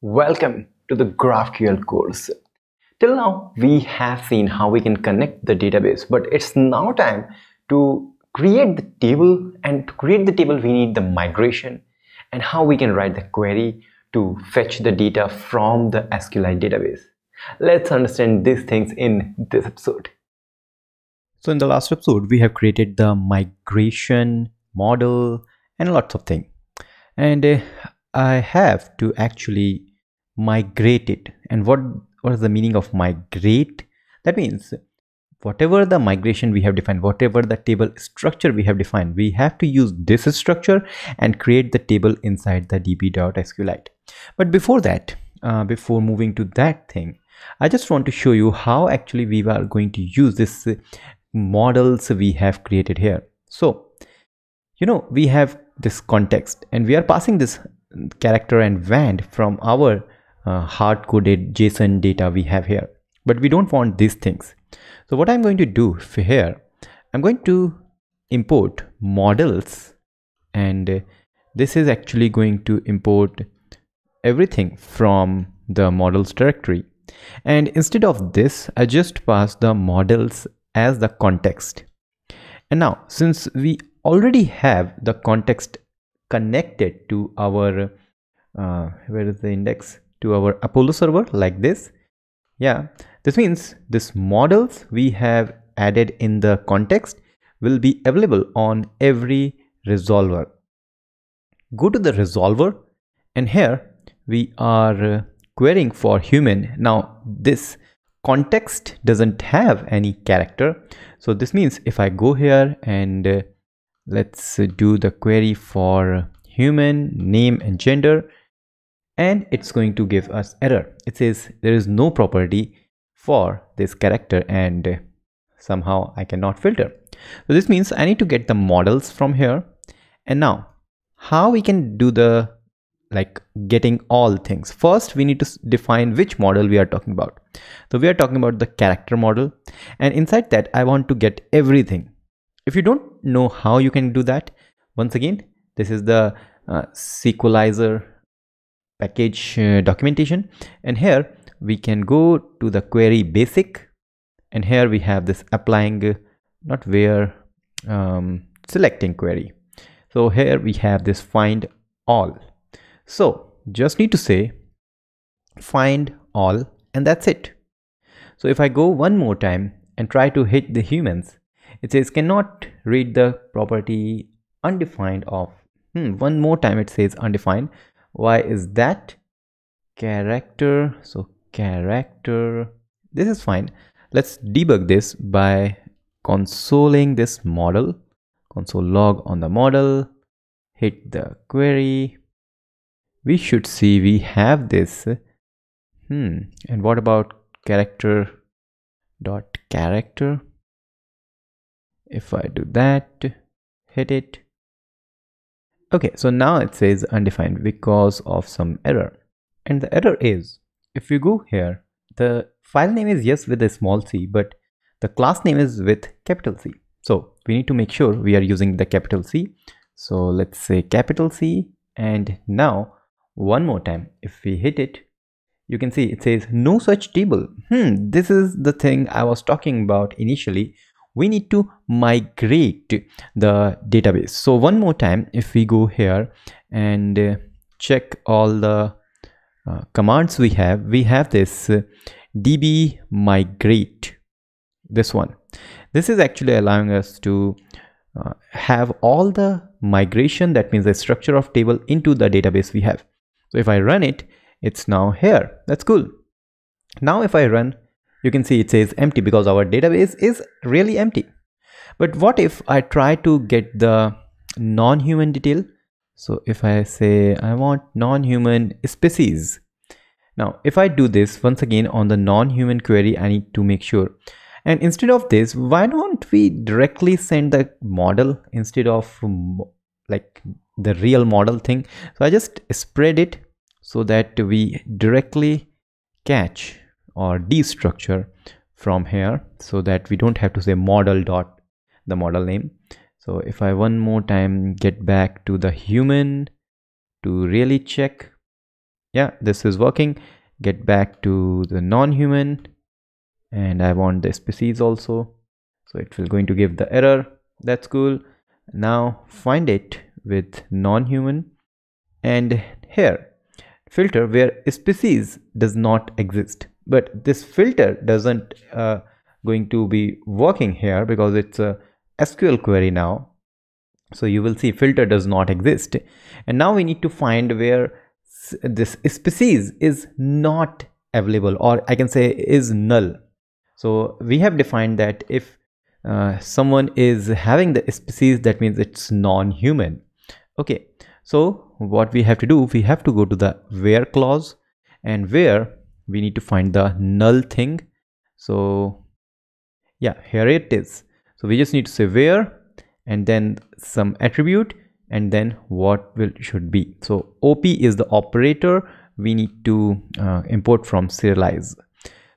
Welcome to the GraphQL course. Till now, we have seen how we can connect the database, but it's now time to create the table and to create the table, we need the migration and how we can write the query to fetch the data from the SQLite database. Let's understand these things in this episode. So in the last episode, we have created the migration model and lots of things. And uh, I have to actually migrated and what what is the meaning of migrate that means whatever the migration we have defined whatever the table structure we have defined we have to use this structure and create the table inside the db.sqlite but before that uh, before moving to that thing i just want to show you how actually we are going to use this uh, models we have created here so you know we have this context and we are passing this character and vand from our uh, hard-coded JSON data we have here. But we don't want these things. So what I'm going to do here, I'm going to import models and this is actually going to import everything from the models directory. And instead of this, I just pass the models as the context. And now since we already have the context connected to our, uh, where is the index? to our Apollo server like this. Yeah, this means this models we have added in the context will be available on every resolver. Go to the resolver and here we are uh, querying for human. Now this context doesn't have any character. So this means if I go here and uh, let's do the query for human name and gender and it's going to give us error it says there is no property for this character and somehow I cannot filter so this means I need to get the models from here and now how we can do the like getting all things first we need to define which model we are talking about so we are talking about the character model and inside that i want to get everything if you don't know how you can do that once again this is the uh, SQLizer package uh, documentation and here we can go to the query basic and here we have this applying uh, not where um, selecting query so here we have this find all so just need to say find all and that's it so if I go one more time and try to hit the humans it says cannot read the property undefined of hmm, one more time it says undefined why is that character so character this is fine let's debug this by consoling this model console log on the model hit the query we should see we have this hmm and what about character dot character if i do that hit it Okay, so now it says undefined because of some error. And the error is, if you go here, the file name is yes with a small c, but the class name is with capital C. So we need to make sure we are using the capital C. So let's say capital C. And now one more time, if we hit it, you can see it says no such table. Hmm, this is the thing I was talking about initially we need to migrate the database so one more time if we go here and uh, check all the uh, commands we have we have this uh, db migrate this one this is actually allowing us to uh, have all the migration that means the structure of table into the database we have so if i run it it's now here that's cool now if i run you can see it says empty because our database is really empty. But what if I try to get the non-human detail? So if I say I want non-human species. Now, if I do this once again on the non-human query, I need to make sure. And instead of this, why don't we directly send the model instead of like the real model thing? So I just spread it so that we directly catch or d structure from here so that we don't have to say model dot the model name so if i one more time get back to the human to really check yeah this is working get back to the non-human and i want the species also so it will going to give the error that's cool now find it with non-human and here filter where species does not exist but this filter doesn't uh, going to be working here because it's a SQL query now. So you will see filter does not exist. And now we need to find where this species is not available or I can say is null. So we have defined that if uh, someone is having the species that means it's non-human. Okay, so what we have to do, we have to go to the where clause and where we need to find the null thing so yeah here it is so we just need to say where and then some attribute and then what will should be so op is the operator we need to uh, import from serialize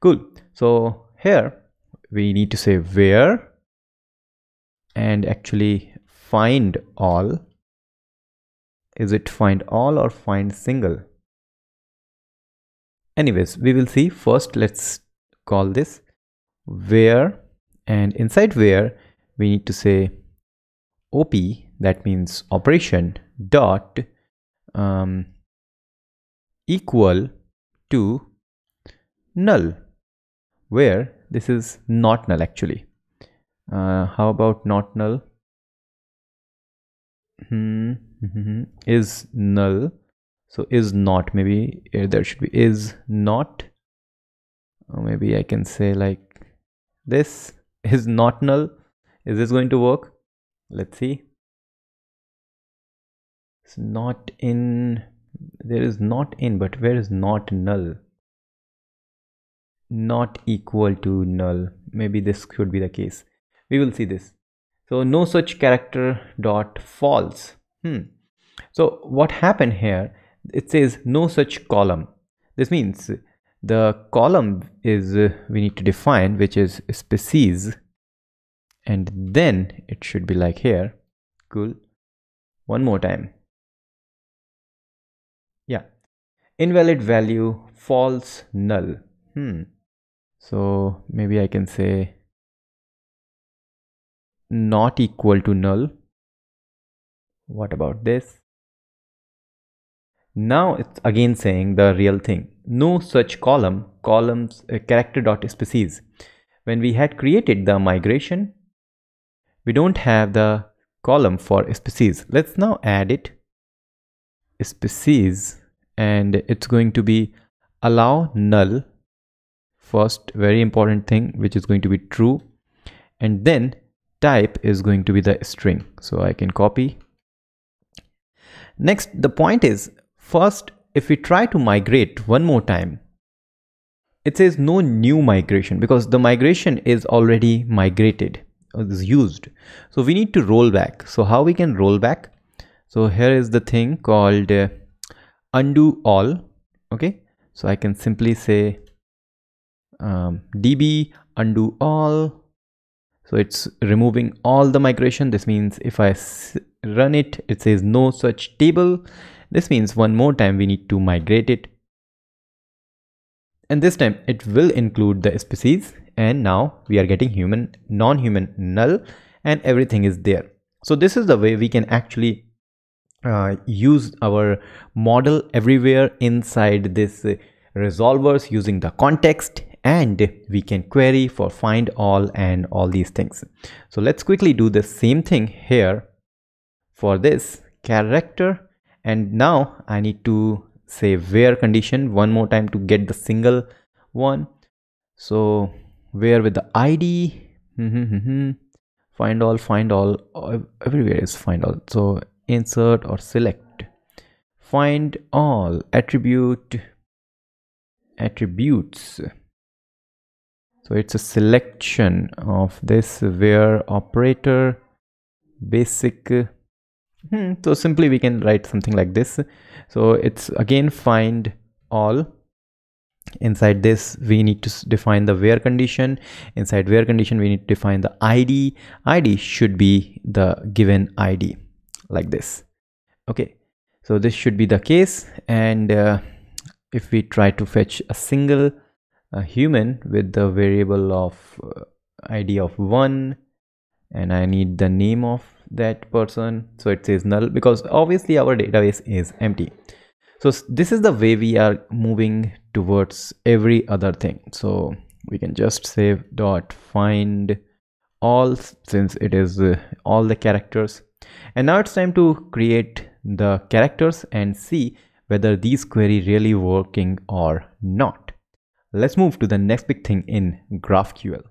cool so here we need to say where and actually find all is it find all or find single anyways we will see first let's call this where and inside where we need to say op that means operation dot um, equal to null where this is not null actually uh, how about not null hmm, is null so is not maybe eh, there should be is not or uh, maybe I can say like this is not null is this going to work let's see it's not in there is not in but where is not null not equal to null maybe this should be the case we will see this so no such character dot false hmm so what happened here it says no such column. This means the column is uh, we need to define which is species and then it should be like here. Cool. One more time. Yeah. Invalid value false null. Hmm. So maybe I can say not equal to null. What about this? Now it's again saying the real thing. No such column, columns uh, character.species. When we had created the migration, we don't have the column for species. Let's now add it species and it's going to be allow null first very important thing which is going to be true and then type is going to be the string so I can copy next the point is First, if we try to migrate one more time, it says no new migration because the migration is already migrated, is used. So we need to roll back. So how we can roll back? So here is the thing called uh, undo all. Okay. So I can simply say um, db undo all. So it's removing all the migration. This means if I run it, it says no such table this means one more time we need to migrate it. And this time it will include the species and now we are getting human, non-human, null and everything is there. So this is the way we can actually uh, use our model everywhere inside this resolvers using the context and we can query for find all and all these things. So let's quickly do the same thing here for this character and now I need to say where condition one more time to get the single one so where with the id mm-hmm, mm-hmm. find all find all everywhere is find all so insert or select find all attribute attributes so it's a selection of this where operator basic Hmm, so simply we can write something like this. So it's again find all inside this we need to define the where condition inside where condition we need to define the id id should be the given id like this okay so this should be the case and uh, if we try to fetch a single uh, human with the variable of uh, id of 1 and i need the name of that person so it says null because obviously our database is empty so this is the way we are moving towards every other thing so we can just save dot find all since it is uh, all the characters and now it's time to create the characters and see whether these query really working or not let's move to the next big thing in graphql